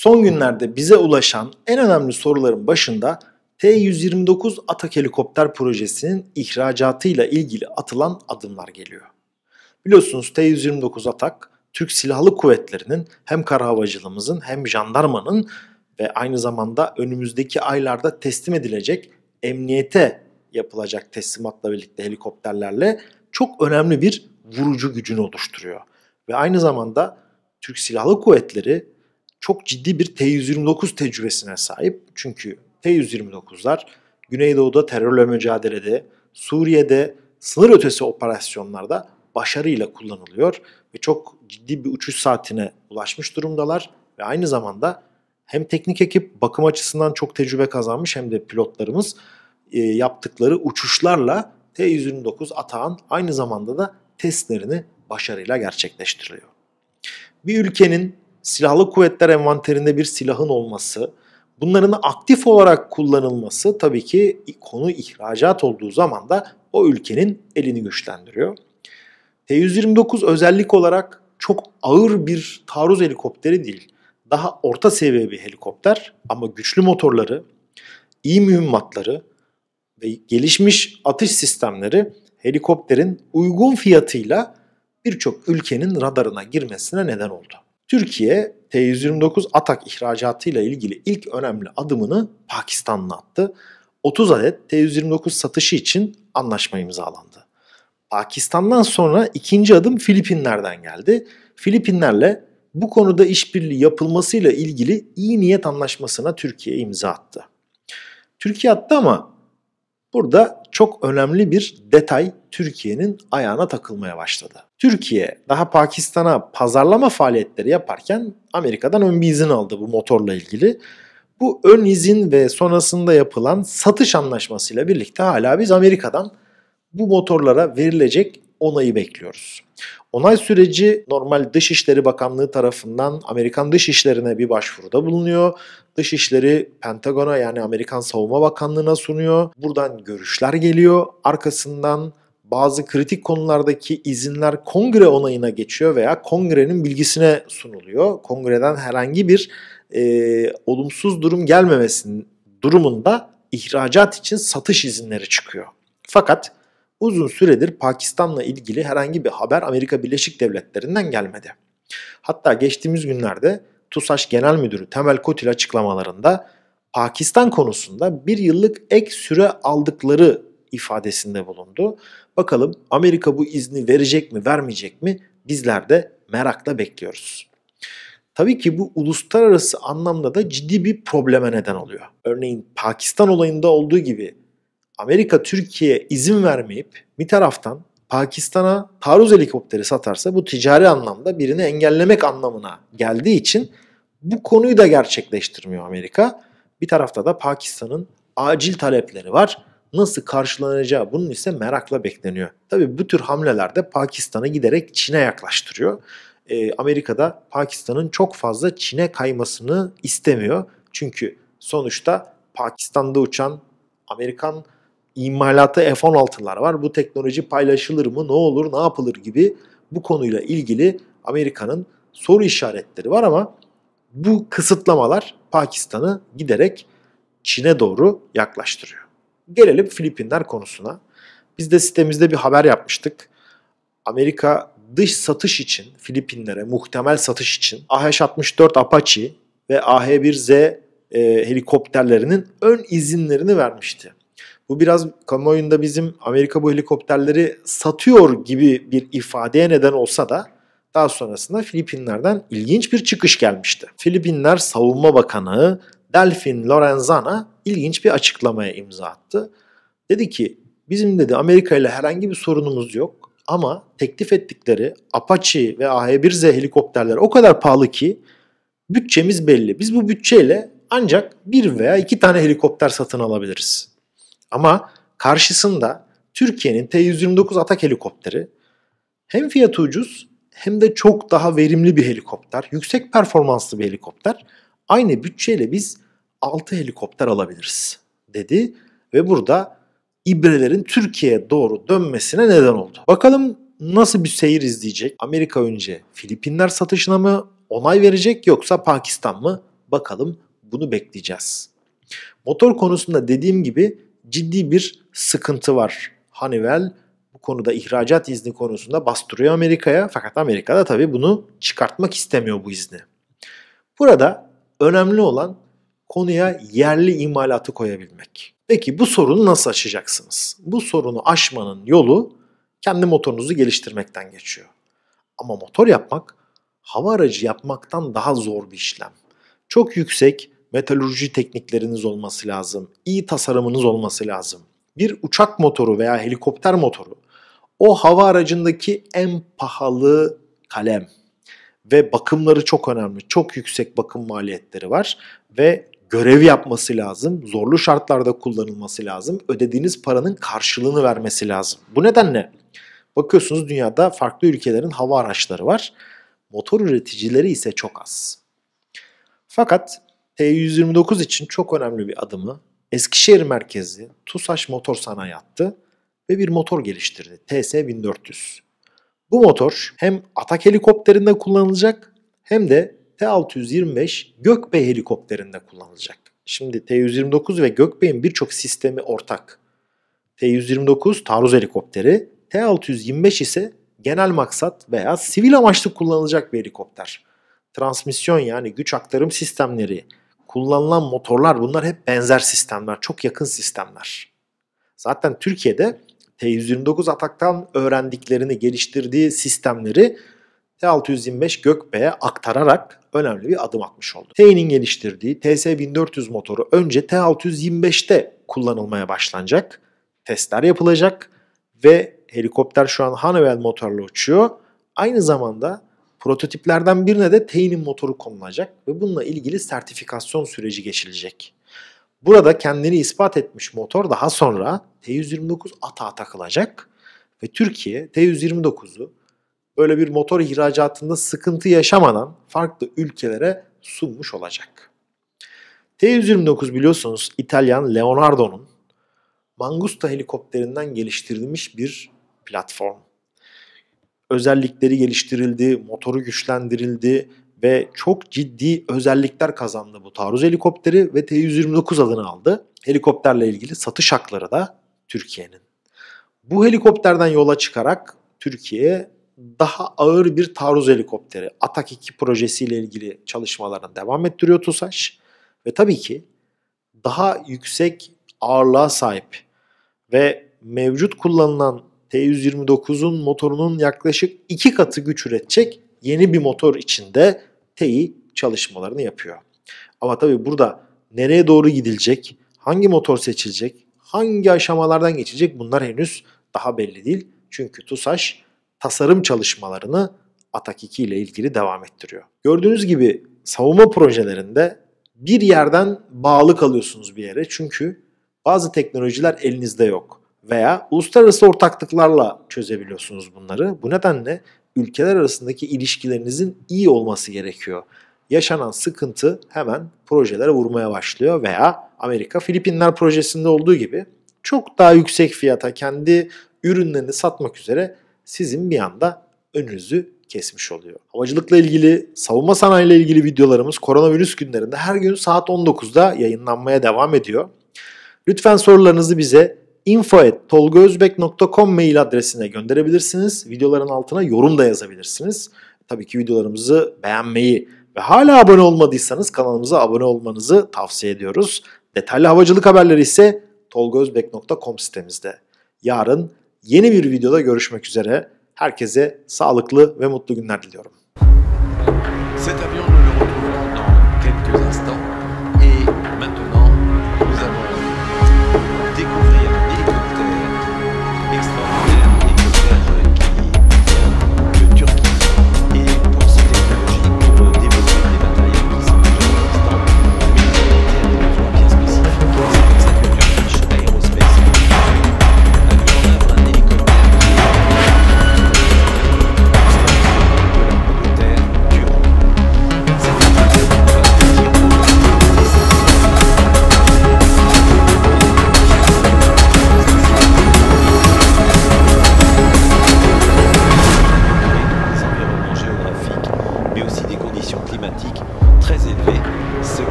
Son günlerde bize ulaşan en önemli soruların başında T-129 Atak helikopter projesinin ihracatıyla ilgili atılan adımlar geliyor. Biliyorsunuz T-129 Atak, Türk Silahlı Kuvvetleri'nin hem kara havacılığımızın hem jandarmanın ve aynı zamanda önümüzdeki aylarda teslim edilecek emniyete yapılacak teslimatla birlikte helikopterlerle çok önemli bir vurucu gücünü oluşturuyor. Ve aynı zamanda Türk Silahlı Kuvvetleri çok ciddi bir T-129 tecrübesine sahip. Çünkü T-129'lar Güneydoğu'da terörle mücadelede, Suriye'de sınır ötesi operasyonlarda başarıyla kullanılıyor ve çok ciddi bir uçuş saatine ulaşmış durumdalar ve aynı zamanda hem teknik ekip bakım açısından çok tecrübe kazanmış hem de pilotlarımız e, yaptıkları uçuşlarla T-129 atağın aynı zamanda da testlerini başarıyla gerçekleştiriliyor. Bir ülkenin silahlı kuvvetler envanterinde bir silahın olması, bunların aktif olarak kullanılması tabii ki konu ihracat olduğu zaman da o ülkenin elini güçlendiriyor. T-129 özellik olarak çok ağır bir taarruz helikopteri değil. Daha orta seviye bir helikopter ama güçlü motorları, iyi mühimmatları ve gelişmiş atış sistemleri helikopterin uygun fiyatıyla birçok ülkenin radarına girmesine neden oldu. Türkiye T-129 Atak ihracatıyla ilgili ilk önemli adımını Pakistan'la attı. 30 adet T-129 satışı için anlaşma imzalandı. Pakistan'dan sonra ikinci adım Filipinler'den geldi. Filipinlerle bu konuda işbirliği yapılmasıyla ilgili iyi niyet anlaşmasına Türkiye imza attı. Türkiye attı ama Burada çok önemli bir detay Türkiye'nin ayağına takılmaya başladı. Türkiye daha Pakistan'a pazarlama faaliyetleri yaparken Amerika'dan ön bir izin aldı bu motorla ilgili. Bu ön izin ve sonrasında yapılan satış anlaşmasıyla birlikte hala biz Amerika'dan bu motorlara verilecek onayı bekliyoruz. Onay süreci normal Dışişleri Bakanlığı tarafından Amerikan Dışişlerine bir başvuruda bulunuyor. Dışişleri Pentagon'a yani Amerikan Savunma Bakanlığı'na sunuyor. Buradan görüşler geliyor. Arkasından bazı kritik konulardaki izinler kongre onayına geçiyor veya kongrenin bilgisine sunuluyor. Kongreden herhangi bir e, olumsuz durum gelmemesinin durumunda ihracat için satış izinleri çıkıyor. Fakat uzun süredir Pakistan'la ilgili herhangi bir haber Amerika Birleşik Devletleri'nden gelmedi. Hatta geçtiğimiz günlerde TUSAŞ Genel Müdürü Temel Kotil açıklamalarında Pakistan konusunda bir yıllık ek süre aldıkları ifadesinde bulundu. Bakalım Amerika bu izni verecek mi vermeyecek mi bizler de merakla bekliyoruz. Tabii ki bu uluslararası anlamda da ciddi bir probleme neden oluyor. Örneğin Pakistan olayında olduğu gibi Amerika Türkiye izin vermeyip bir taraftan Pakistan'a taarruz helikopteri satarsa bu ticari anlamda birini engellemek anlamına geldiği için bu konuyu da gerçekleştirmiyor Amerika. Bir tarafta da Pakistan'ın acil talepleri var. Nasıl karşılanacağı bunun ise merakla bekleniyor. Tabii bu tür hamlelerde de Pakistan'ı giderek Çin'e yaklaştırıyor. E, ee, Amerika'da Pakistan'ın çok fazla Çin'e kaymasını istemiyor. Çünkü sonuçta Pakistan'da uçan Amerikan imalatı F-16'lar var. Bu teknoloji paylaşılır mı? Ne olur? Ne yapılır gibi bu konuyla ilgili Amerika'nın soru işaretleri var ama bu kısıtlamalar Pakistan'ı giderek Çin'e doğru yaklaştırıyor. Gelelim Filipinler konusuna. Biz de sitemizde bir haber yapmıştık. Amerika dış satış için Filipinlere muhtemel satış için AH-64 Apache ve AH-1Z e, helikopterlerinin ön izinlerini vermişti. Bu biraz kamuoyunda bizim Amerika bu helikopterleri satıyor gibi bir ifadeye neden olsa da daha sonrasında Filipinler'den ilginç bir çıkış gelmişti. Filipinler Savunma Bakanı Delfin Lorenzana ilginç bir açıklamaya imza attı. Dedi ki bizim dedi Amerika ile herhangi bir sorunumuz yok ama teklif ettikleri Apache ve AH-1Z helikopterler o kadar pahalı ki bütçemiz belli. Biz bu bütçeyle ancak bir veya iki tane helikopter satın alabiliriz. Ama karşısında Türkiye'nin T-129 Atak helikopteri hem fiyatı ucuz hem de çok daha verimli bir helikopter, yüksek performanslı bir helikopter. Aynı bütçeyle biz 6 helikopter alabiliriz dedi ve burada ibrelerin Türkiye'ye doğru dönmesine neden oldu. Bakalım nasıl bir seyir izleyecek? Amerika önce Filipinler satışına mı onay verecek yoksa Pakistan mı? Bakalım bunu bekleyeceğiz. Motor konusunda dediğim gibi ciddi bir sıkıntı var. Honeywell bu konuda ihracat izni konusunda bastırıyor Amerika'ya fakat Amerika da tabii bunu çıkartmak istemiyor bu izni. Burada önemli olan konuya yerli imalatı koyabilmek. Peki bu sorunu nasıl aşacaksınız? Bu sorunu aşmanın yolu kendi motorunuzu geliştirmekten geçiyor. Ama motor yapmak hava aracı yapmaktan daha zor bir işlem. Çok yüksek metalurji teknikleriniz olması lazım, iyi tasarımınız olması lazım. Bir uçak motoru veya helikopter motoru o hava aracındaki en pahalı kalem ve bakımları çok önemli. Çok yüksek bakım maliyetleri var ve görev yapması lazım, zorlu şartlarda kullanılması lazım, ödediğiniz paranın karşılığını vermesi lazım. Bu nedenle bakıyorsunuz dünyada farklı ülkelerin hava araçları var. Motor üreticileri ise çok az. Fakat T129 için çok önemli bir adımı Eskişehir merkezi TUSAŞ Motor Sanayi attı ve bir motor geliştirdi TS1400. Bu motor hem Atak helikopterinde kullanılacak hem de T625 Gökbey helikopterinde kullanılacak. Şimdi T129 ve Gökbey'in birçok sistemi ortak. T129 taarruz helikopteri, T625 ise genel maksat veya sivil amaçlı kullanılacak bir helikopter. Transmisyon yani güç aktarım sistemleri, kullanılan motorlar bunlar hep benzer sistemler, çok yakın sistemler. Zaten Türkiye'de T129 Atak'tan öğrendiklerini, geliştirdiği sistemleri T625 Gökbey'e aktararak önemli bir adım atmış oldu. T'nin geliştirdiği TS1400 motoru önce T625'te kullanılmaya başlanacak. Testler yapılacak ve helikopter şu an Honeywell motorla uçuyor. Aynı zamanda Prototiplerden birine de T'nin motoru konulacak ve bununla ilgili sertifikasyon süreci geçilecek. Burada kendini ispat etmiş motor daha sonra T129 ata takılacak ve Türkiye T129'u böyle bir motor ihracatında sıkıntı yaşamadan farklı ülkelere sunmuş olacak. T-129 biliyorsunuz İtalyan Leonardo'nun Mangusta helikopterinden geliştirilmiş bir platform özellikleri geliştirildi, motoru güçlendirildi ve çok ciddi özellikler kazandı bu taarruz helikopteri ve T-129 adını aldı. Helikopterle ilgili satış hakları da Türkiye'nin. Bu helikopterden yola çıkarak Türkiye daha ağır bir taarruz helikopteri Atak 2 projesiyle ilgili çalışmalarını devam ettiriyor TUSAŞ. Ve tabii ki daha yüksek ağırlığa sahip ve mevcut kullanılan T129'un motorunun yaklaşık iki katı güç üretecek yeni bir motor içinde T'yi çalışmalarını yapıyor. Ama tabii burada nereye doğru gidilecek, hangi motor seçilecek, hangi aşamalardan geçecek bunlar henüz daha belli değil. Çünkü TUSAŞ tasarım çalışmalarını Atak 2 ile ilgili devam ettiriyor. Gördüğünüz gibi savunma projelerinde bir yerden bağlı kalıyorsunuz bir yere. Çünkü bazı teknolojiler elinizde yok veya uluslararası ortaklıklarla çözebiliyorsunuz bunları. Bu nedenle ülkeler arasındaki ilişkilerinizin iyi olması gerekiyor. Yaşanan sıkıntı hemen projelere vurmaya başlıyor veya Amerika Filipinler projesinde olduğu gibi çok daha yüksek fiyata kendi ürünlerini satmak üzere sizin bir anda önünüzü kesmiş oluyor. Havacılıkla ilgili, savunma sanayiyle ilgili videolarımız koronavirüs günlerinde her gün saat 19'da yayınlanmaya devam ediyor. Lütfen sorularınızı bize info.tolgaözbek.com mail adresine gönderebilirsiniz. Videoların altına yorum da yazabilirsiniz. Tabii ki videolarımızı beğenmeyi ve hala abone olmadıysanız kanalımıza abone olmanızı tavsiye ediyoruz. Detaylı havacılık haberleri ise tolgozbek.com sitemizde. Yarın yeni bir videoda görüşmek üzere. Herkese sağlıklı ve mutlu günler diliyorum.